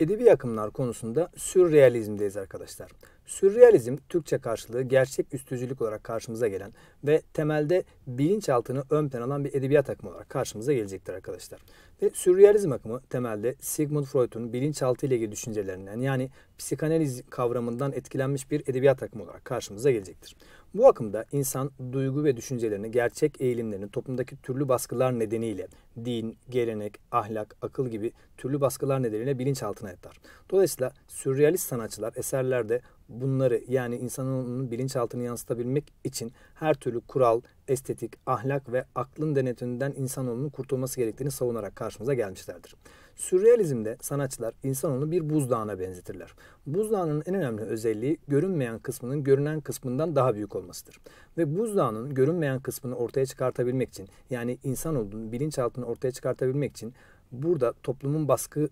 Edebi akımlar konusunda sürrealizmdeyiz arkadaşlar. Sürrealizm Türkçe karşılığı gerçek üstücülük olarak karşımıza gelen ve temelde bilinçaltını ön plan alan bir edebiyat akımı olarak karşımıza gelecektir arkadaşlar. Ve sürrealizm akımı temelde Sigmund Freud'un bilinçaltı ile ilgili düşüncelerinden yani psikanaliz kavramından etkilenmiş bir edebiyat akımı olarak karşımıza gelecektir. Bu akımda insan duygu ve düşüncelerini, gerçek eğilimlerini toplumdaki türlü baskılar nedeniyle din, gelenek, ahlak, akıl gibi türlü baskılar nedeniyle bilinçaltına yatar. Dolayısıyla sürrealist sanatçılar eserlerde bunları yani insanın bilinçaltını yansıtabilmek için her türlü kural, estetik, ahlak ve aklın denetiminden insanoğlunun kurtulması gerektiğini savunarak karşımıza gelmişlerdir. Sürrealizmde sanatçılar insanoğlunu bir buzdağına benzetirler. Buzdağının en önemli özelliği görünmeyen kısmının görünen kısmından daha büyük olmasıdır. Ve buzdağının görünmeyen kısmını ortaya çıkartabilmek için yani insanoğlunun bilinçaltını ortaya çıkartabilmek için burada toplumun baskı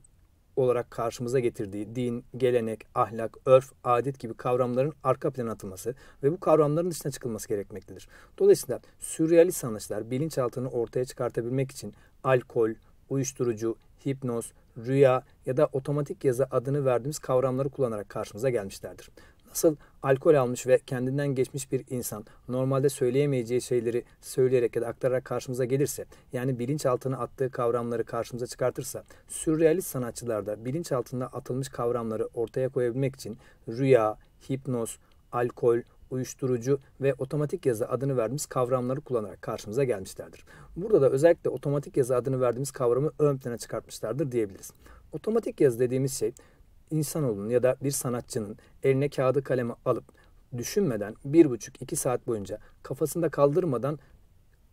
olarak karşımıza getirdiği din, gelenek, ahlak, örf, adet gibi kavramların arka plana atılması ve bu kavramların dışına çıkılması gerekmektedir. Dolayısıyla sürrealist sanatçılar bilinçaltını ortaya çıkartabilmek için alkol, uyuşturucu, hipnoz, rüya ya da otomatik yazı adını verdiğimiz kavramları kullanarak karşımıza gelmişlerdir. Asıl alkol almış ve kendinden geçmiş bir insan normalde söyleyemeyeceği şeyleri söyleyerek ya da aktararak karşımıza gelirse yani bilinçaltına attığı kavramları karşımıza çıkartırsa sürrealist sanatçılarda bilinçaltına atılmış kavramları ortaya koyabilmek için rüya, hipnoz, alkol, uyuşturucu ve otomatik yazı adını verdiğimiz kavramları kullanarak karşımıza gelmişlerdir. Burada da özellikle otomatik yazı adını verdiğimiz kavramı ön plana çıkartmışlardır diyebiliriz. Otomatik yazı dediğimiz şey insanoğlunun ya da bir sanatçının eline kağıdı kalemi alıp düşünmeden bir buçuk iki saat boyunca kafasında kaldırmadan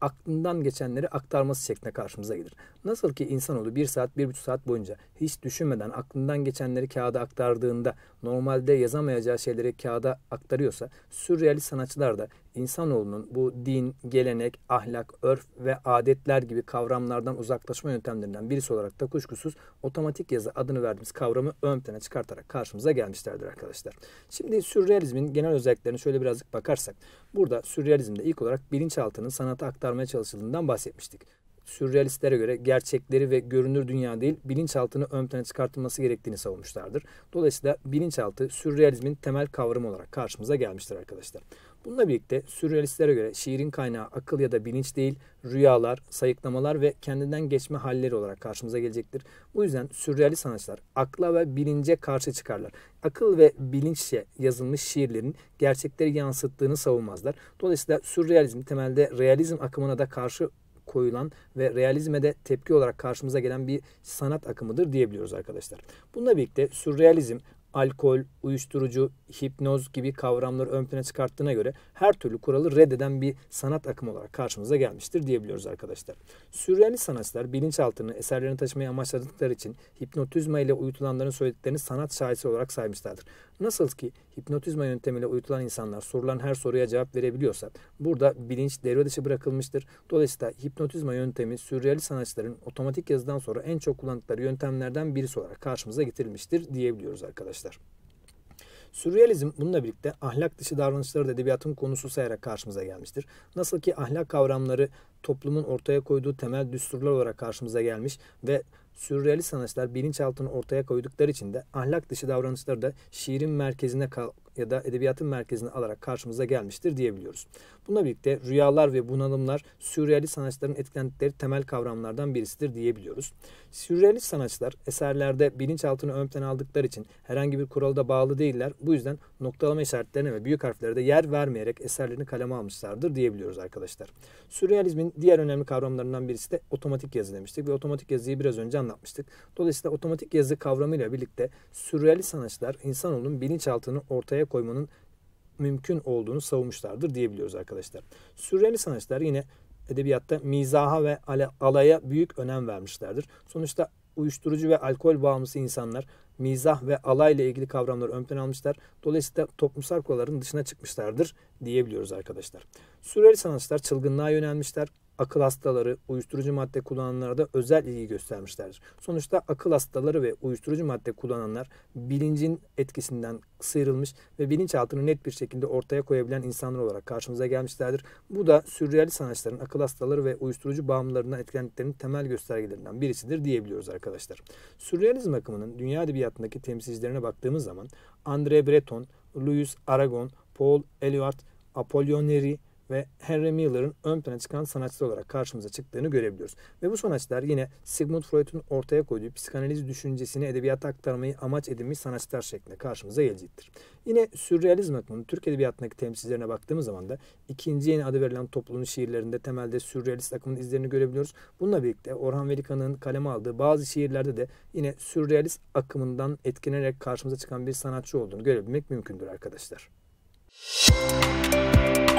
aklından geçenleri aktarması şeklinde karşımıza gelir. Nasıl ki insanoğlu bir saat, bir buçuk saat boyunca hiç düşünmeden aklından geçenleri kağıda aktardığında normalde yazamayacağı şeyleri kağıda aktarıyorsa sürrealist sanatçılar da insanoğlunun bu din, gelenek, ahlak, örf ve adetler gibi kavramlardan uzaklaşma yöntemlerinden birisi olarak da kuşkusuz otomatik yazı adını verdiğimiz kavramı ön plana çıkartarak karşımıza gelmişlerdir arkadaşlar. Şimdi sürrealizmin genel özelliklerine şöyle birazcık bakarsak burada sürrealizmde ilk olarak bilinçaltının sanata aktarmaya çalışıldığından bahsetmiştik sürrealistlere göre gerçekleri ve görünür dünya değil bilinçaltını ön plana çıkartılması gerektiğini savunmuşlardır. Dolayısıyla bilinçaltı sürrealizmin temel kavramı olarak karşımıza gelmiştir arkadaşlar. Bununla birlikte sürrealistlere göre şiirin kaynağı akıl ya da bilinç değil, rüyalar, sayıklamalar ve kendinden geçme halleri olarak karşımıza gelecektir. Bu yüzden sürrealist sanatçılar akla ve bilince karşı çıkarlar. Akıl ve bilinçle yazılmış şiirlerin gerçekleri yansıttığını savunmazlar. Dolayısıyla sürrealizm temelde realizm akımına da karşı koyulan ve realizme de tepki olarak karşımıza gelen bir sanat akımıdır diyebiliyoruz arkadaşlar. Bununla birlikte sürrealizm alkol, uyuşturucu, hipnoz gibi kavramları ön plana çıkarttığına göre her türlü kuralı reddeden bir sanat akımı olarak karşımıza gelmiştir diyebiliyoruz arkadaşlar. Sürrealist sanatçılar bilinçaltını eserlerini taşımayı amaçladıkları için hipnotizma ile uyutulanların söylediklerini sanat şahesi olarak saymışlardır. Nasıl ki hipnotizma yöntemiyle uyutulan insanlar sorulan her soruya cevap verebiliyorsa burada bilinç devre dışı bırakılmıştır. Dolayısıyla hipnotizma yöntemi sürrealist sanatçıların otomatik yazıdan sonra en çok kullandıkları yöntemlerden birisi olarak karşımıza getirilmiştir diyebiliyoruz arkadaşlar. Sürrealizm bununla birlikte ahlak dışı davranışları da edebiyatın konusu sayarak karşımıza gelmiştir. Nasıl ki ahlak kavramları toplumun ortaya koyduğu temel düsturlar olarak karşımıza gelmiş ve sürrealist sanatçılar bilinçaltını ortaya koydukları için de ahlak dışı davranışları da şiirin merkezine ya da edebiyatın merkezine alarak karşımıza gelmiştir diyebiliyoruz. Bununla birlikte rüyalar ve bunalımlar sürrealist sanatçıların etkilendikleri temel kavramlardan birisidir diyebiliyoruz. Sürrealist sanatçılar eserlerde bilinçaltını ön plana aldıkları için herhangi bir kurala da bağlı değiller. Bu yüzden noktalama işaretlerine ve büyük harflere de yer vermeyerek eserlerini kaleme almışlardır diyebiliyoruz arkadaşlar. Sürrealizmin diğer önemli kavramlarından birisi de otomatik yazı demiştik ve otomatik yazıyı biraz önce anlatmıştık. Dolayısıyla otomatik yazı kavramıyla birlikte sürrealist sanatçılar insanoğlunun bilinçaltını ortaya koymanın mümkün olduğunu savunmuşlardır diyebiliyoruz arkadaşlar. Sürrealist sanatçılar yine edebiyatta mizaha ve alaya büyük önem vermişlerdir. Sonuçta uyuşturucu ve alkol bağımlısı insanlar mizah ve alayla ilgili kavramları ön plana almışlar. Dolayısıyla toplumsal kuralların dışına çıkmışlardır diyebiliyoruz arkadaşlar. Süreli sanatçılar çılgınlığa yönelmişler akıl hastaları, uyuşturucu madde kullananlara da özel ilgi göstermişlerdir. Sonuçta akıl hastaları ve uyuşturucu madde kullananlar bilincin etkisinden sıyrılmış ve bilinçaltını net bir şekilde ortaya koyabilen insanlar olarak karşımıza gelmişlerdir. Bu da sürrealist sanatçıların akıl hastaları ve uyuşturucu bağımlılarından etkilendiklerinin temel göstergelerinden birisidir diyebiliyoruz arkadaşlar. Sürrealizm akımının dünya edebiyatındaki temsilcilerine baktığımız zaman André Breton, Louis Aragon, Paul Eluard, Apollinaire, ve Henry Miller'ın ön plana çıkan sanatçı olarak karşımıza çıktığını görebiliyoruz. Ve bu sanatçılar yine Sigmund Freud'un ortaya koyduğu psikanaliz düşüncesini edebiyata aktarmayı amaç edinmiş sanatçılar şeklinde karşımıza gelecektir. Yine sürrealizm akımının Türk edebiyatındaki temsilcilerine baktığımız zaman da ikinci yeni adı verilen toplumun şiirlerinde temelde sürrealist akımın izlerini görebiliyoruz. Bununla birlikte Orhan Velikan'ın kaleme aldığı bazı şiirlerde de yine sürrealist akımından etkilenerek karşımıza çıkan bir sanatçı olduğunu görebilmek mümkündür arkadaşlar. Müzik